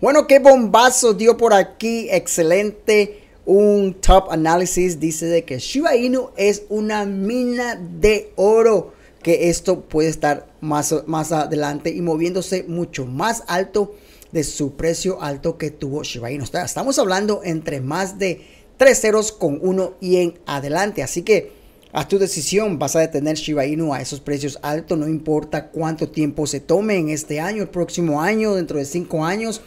Bueno, qué bombazo dio por aquí. Excelente. Un top análisis dice de que Shiba Inu es una mina de oro. Que esto puede estar más, más adelante y moviéndose mucho más alto de su precio alto que tuvo Shiba Inu. Estamos hablando entre más de 3 ceros con 1 y en adelante. Así que Haz tu decisión, vas a detener Shiba Inu a esos precios altos, no importa cuánto tiempo se tome en este año, el próximo año, dentro de cinco años.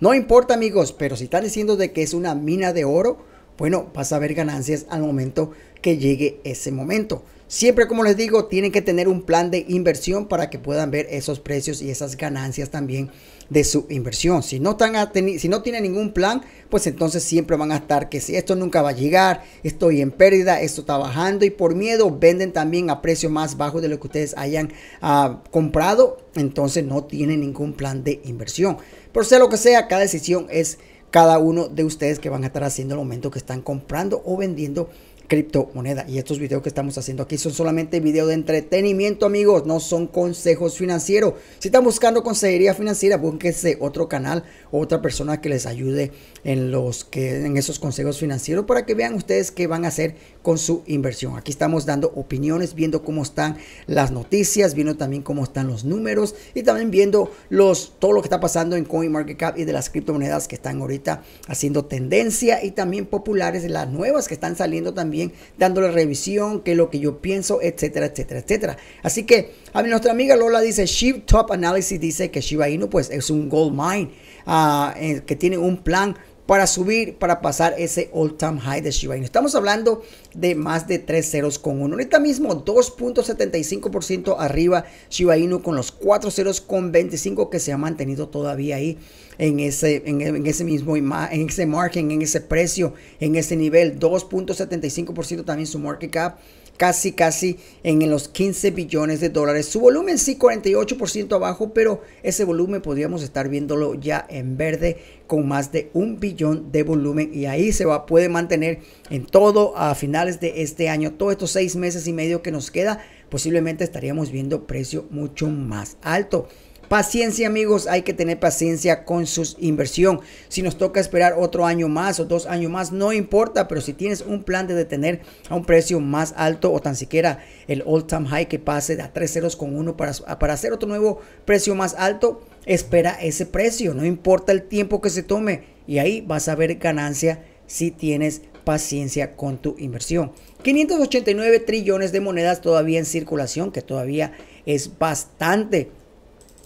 No importa amigos, pero si están diciendo de que es una mina de oro, bueno, vas a ver ganancias al momento que llegue ese momento. Siempre, como les digo, tienen que tener un plan de inversión para que puedan ver esos precios y esas ganancias también de su inversión. Si no, están si no tienen ningún plan, pues entonces siempre van a estar que si esto nunca va a llegar, estoy en pérdida, esto está bajando y por miedo venden también a precios más bajos de lo que ustedes hayan ah, comprado. Entonces no tienen ningún plan de inversión. Por sea lo que sea, cada decisión es cada uno de ustedes que van a estar haciendo el momento que están comprando o vendiendo criptomoneda. Y estos videos que estamos haciendo aquí son solamente videos de entretenimiento, amigos, no son consejos financieros. Si están buscando consejería financiera, búsquense otro canal, otra persona que les ayude en los que en esos consejos financieros para que vean ustedes qué van a hacer con su inversión. Aquí estamos dando opiniones, viendo cómo están las noticias, viendo también cómo están los números y también viendo los todo lo que está pasando en CoinMarketCap y de las criptomonedas que están ahorita haciendo tendencia y también populares las nuevas que están saliendo también dándole revisión, Que es lo que yo pienso, etcétera, etcétera, etcétera. Así que a mi nuestra amiga Lola dice, Shift Top Analysis dice que Shiba pues es un gold mine, ah, eh, que tiene un plan para subir, para pasar ese all-time high de Shiba Inu. Estamos hablando de más de tres ceros con uno. Ahorita mismo 2.75% arriba Shiba Inu con los cuatro ceros con 25 que se ha mantenido todavía ahí en ese, en, en ese mismo en ese margen, en ese precio, en ese nivel. 2.75% también su market cap casi, casi en los 15 billones de dólares. Su volumen sí, 48% abajo, pero ese volumen podríamos estar viéndolo ya en verde con más de un billón de volumen y ahí se va, puede mantener en todo a finales de este año, todos estos seis meses y medio que nos queda, posiblemente estaríamos viendo precio mucho más alto. Paciencia amigos, hay que tener paciencia con su inversión. Si nos toca esperar otro año más o dos años más, no importa, pero si tienes un plan de detener a un precio más alto o tan siquiera el all time high que pase a tres ceros con uno para, para hacer otro nuevo precio más alto, espera ese precio, no importa el tiempo que se tome y ahí vas a ver ganancia si tienes paciencia con tu inversión. 589 trillones de monedas todavía en circulación, que todavía es bastante.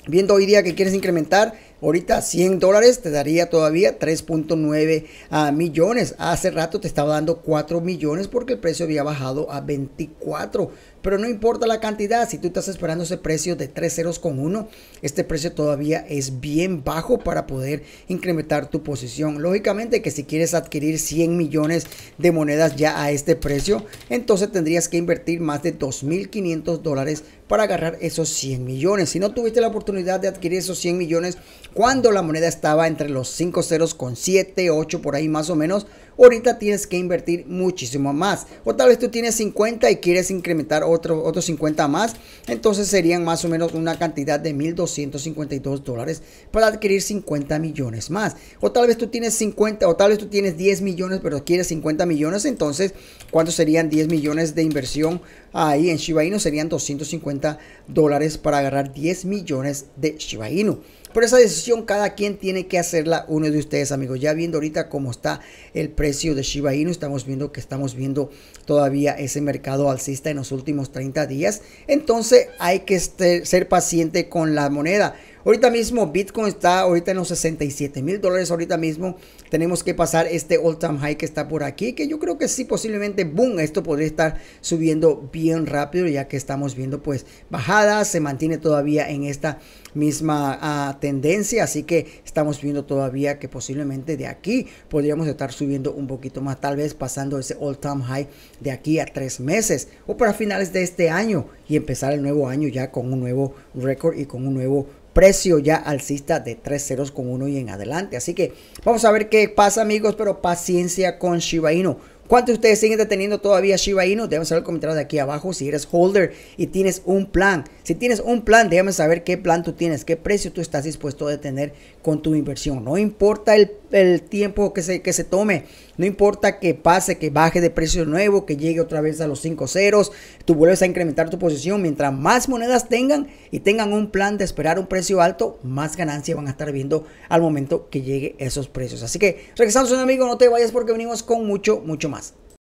Viendo hoy día que quieres incrementar, ahorita 100 dólares te daría todavía 3.9 ah, millones. Hace rato te estaba dando 4 millones porque el precio había bajado a 24. Pero no importa la cantidad, si tú estás esperando ese precio de 3 ceros con este precio todavía es bien bajo para poder incrementar tu posición. Lógicamente que si quieres adquirir 100 millones de monedas ya a este precio, entonces tendrías que invertir más de 2.500 dólares para agarrar esos 100 millones. Si no tuviste la oportunidad de adquirir esos 100 millones cuando la moneda estaba entre los 5 ceros con 7, 8 por ahí más o menos, ahorita tienes que invertir muchísimo más. O tal vez tú tienes 50 y quieres incrementar otros 50 más, entonces serían más o menos una cantidad de 1.252 dólares para adquirir 50 millones más. O tal vez tú tienes 50, o tal vez tú tienes 10 millones, pero quieres 50 millones, entonces, ¿cuánto serían 10 millones de inversión ahí en Shiba Inu? Serían 250 dólares para agarrar 10 millones de Shiba Inu. Pero esa decisión cada quien tiene que hacerla uno de ustedes, amigos. Ya viendo ahorita cómo está el precio de Shiba Inu, estamos viendo que estamos viendo todavía ese mercado alcista en los últimos 30 días. Entonces hay que este, ser paciente con la moneda. Ahorita mismo Bitcoin está ahorita en los 67 mil dólares. Ahorita mismo tenemos que pasar este all time high que está por aquí. Que yo creo que sí, posiblemente, boom, esto podría estar subiendo bien rápido ya que estamos viendo pues bajadas. Se mantiene todavía en esta misma ah, tendencia. Así que estamos viendo todavía que posiblemente de aquí podríamos estar subiendo un poquito más. Tal vez pasando ese all time high de aquí a tres meses o para finales de este año y empezar el nuevo año ya con un nuevo récord y con un nuevo precio ya alcista de tres ceros con uno y en adelante. Así que vamos a ver qué pasa, amigos, pero paciencia con Shiba Inu. ¿Cuántos de ustedes siguen deteniendo todavía Shiba Inu? Déjame saber el comentario de aquí abajo si eres holder y tienes un plan. Si tienes un plan, déjame saber qué plan tú tienes, qué precio tú estás dispuesto a detener con tu inversión. No importa el el tiempo que se, que se tome. No importa que pase, que baje de precio nuevo, que llegue otra vez a los 5 ceros, tú vuelves a incrementar tu posición. Mientras más monedas tengan y tengan un plan de esperar un precio alto, más ganancia van a estar viendo al momento que llegue esos precios. Así que regresamos, un amigo, no te vayas porque venimos con mucho, mucho más.